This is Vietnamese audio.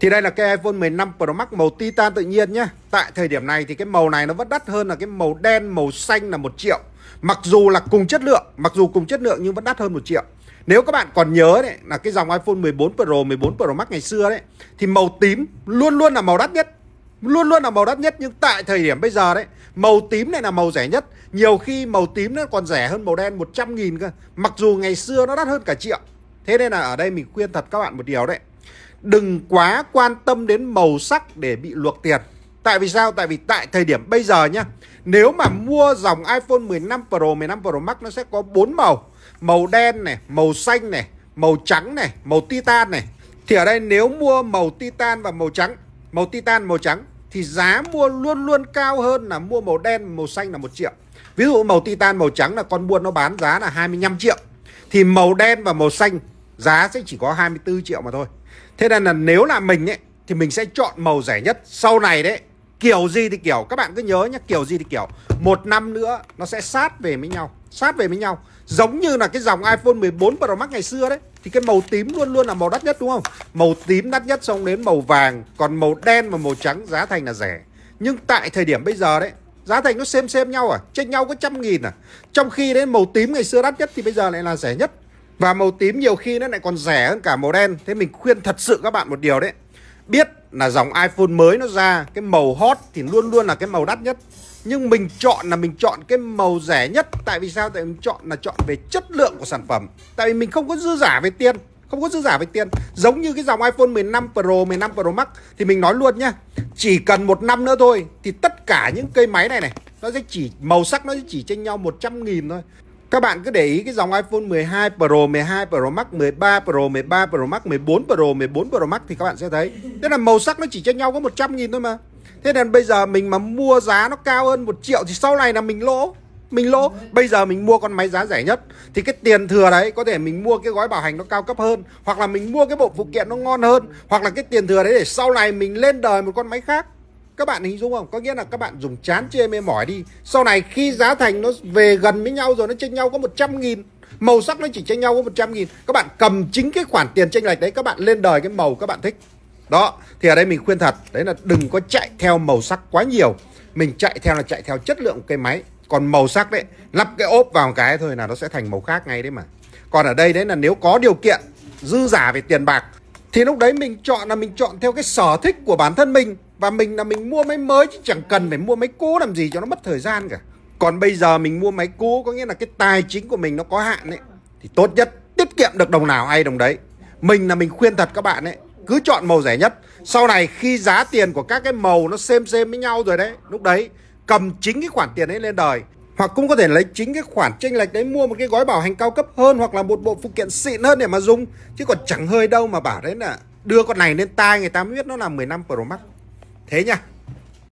Thì đây là cái iPhone 15 Pro Max màu titan tự nhiên nhé. Tại thời điểm này thì cái màu này nó vẫn đắt hơn là cái màu đen, màu xanh là một triệu. Mặc dù là cùng chất lượng, mặc dù cùng chất lượng nhưng vẫn đắt hơn một triệu. Nếu các bạn còn nhớ đấy là cái dòng iPhone 14 Pro, 14 Pro Max ngày xưa đấy thì màu tím luôn luôn là màu đắt nhất. Luôn luôn là màu đắt nhất nhưng tại thời điểm bây giờ đấy, màu tím này là màu rẻ nhất. Nhiều khi màu tím nó còn rẻ hơn màu đen 100 nghìn cơ. Mặc dù ngày xưa nó đắt hơn cả triệu. Thế nên là ở đây mình khuyên thật các bạn một điều đấy đừng quá quan tâm đến màu sắc để bị luộc tiền. Tại vì sao? Tại vì tại thời điểm bây giờ nhá, nếu mà mua dòng iPhone 15 Pro, 15 Pro Max nó sẽ có 4 màu. Màu đen này, màu xanh này, màu trắng này, màu titan này. Thì ở đây nếu mua màu titan và màu trắng, màu titan, màu trắng thì giá mua luôn luôn cao hơn là mua màu đen, màu xanh là 1 triệu. Ví dụ màu titan, màu trắng là con buôn nó bán giá là 25 triệu. Thì màu đen và màu xanh giá sẽ chỉ có 24 triệu mà thôi. Thế nên là nếu là mình ấy Thì mình sẽ chọn màu rẻ nhất Sau này đấy Kiểu gì thì kiểu Các bạn cứ nhớ nhé Kiểu gì thì kiểu Một năm nữa Nó sẽ sát về với nhau Sát về với nhau Giống như là cái dòng iPhone 14 Pro Max ngày xưa đấy Thì cái màu tím luôn luôn là màu đắt nhất đúng không Màu tím đắt nhất xong đến màu vàng Còn màu đen và màu trắng giá thành là rẻ Nhưng tại thời điểm bây giờ đấy giá thành nó xem xem nhau à chênh nhau có trăm nghìn à trong khi đến màu tím ngày xưa đắt nhất thì bây giờ lại là rẻ nhất và màu tím nhiều khi nó lại còn rẻ hơn cả màu đen Thế mình khuyên thật sự các bạn một điều đấy Biết là dòng iPhone mới nó ra Cái màu hot thì luôn luôn là cái màu đắt nhất Nhưng mình chọn là mình chọn cái màu rẻ nhất Tại vì sao? Tại vì mình chọn là chọn về chất lượng của sản phẩm Tại vì mình không có dư giả về tiền không có dư giả về tiền Giống như cái dòng iPhone 15 Pro, 15 Pro Max Thì mình nói luôn nhá Chỉ cần một năm nữa thôi Thì tất cả những cây máy này này Nó sẽ chỉ, màu sắc nó sẽ chỉ tranh nhau 100 nghìn thôi các bạn cứ để ý cái dòng iPhone 12 Pro, 12 Pro Max, 13 Pro, 13 Pro Max, 14 Pro, 14 Pro Max thì các bạn sẽ thấy. Tức là màu sắc nó chỉ chênh nhau có 100 nghìn thôi mà. Thế nên bây giờ mình mà mua giá nó cao hơn 1 triệu thì sau này là mình lỗ. Mình lỗ, bây giờ mình mua con máy giá rẻ nhất Thì cái tiền thừa đấy có thể mình mua cái gói bảo hành nó cao cấp hơn Hoặc là mình mua cái bộ phụ kiện nó ngon hơn Hoặc là cái tiền thừa đấy để sau này mình lên đời một con máy khác các bạn hình dung không có nghĩa là các bạn dùng chán chê mê mỏi đi sau này khi giá thành nó về gần với nhau rồi nó chênh nhau có 100 nghìn màu sắc nó chỉ chênh nhau có 100 nghìn các bạn cầm chính cái khoản tiền chênh lệch đấy các bạn lên đời cái màu các bạn thích đó thì ở đây mình khuyên thật đấy là đừng có chạy theo màu sắc quá nhiều mình chạy theo là chạy theo chất lượng của cây máy còn màu sắc đấy lắp cái ốp vào một cái thôi là nó sẽ thành màu khác ngay đấy mà còn ở đây đấy là nếu có điều kiện dư giả về tiền bạc thì lúc đấy mình chọn là mình chọn theo cái sở thích của bản thân mình và mình là mình mua máy mới chứ chẳng cần phải mua máy cũ làm gì cho nó mất thời gian cả Còn bây giờ mình mua máy cũ có nghĩa là cái tài chính của mình nó có hạn ấy Thì tốt nhất tiết kiệm được đồng nào hay đồng đấy Mình là mình khuyên thật các bạn ấy Cứ chọn màu rẻ nhất Sau này khi giá tiền của các cái màu nó xem xem với nhau rồi đấy Lúc đấy cầm chính cái khoản tiền ấy lên đời hoặc cũng có thể lấy chính cái khoản tranh lệch đấy mua một cái gói bảo hành cao cấp hơn hoặc là một bộ phụ kiện xịn hơn để mà dùng chứ còn chẳng hơi đâu mà bảo đấy là đưa con này lên tai người ta mới biết nó là 15 Pro Max thế nha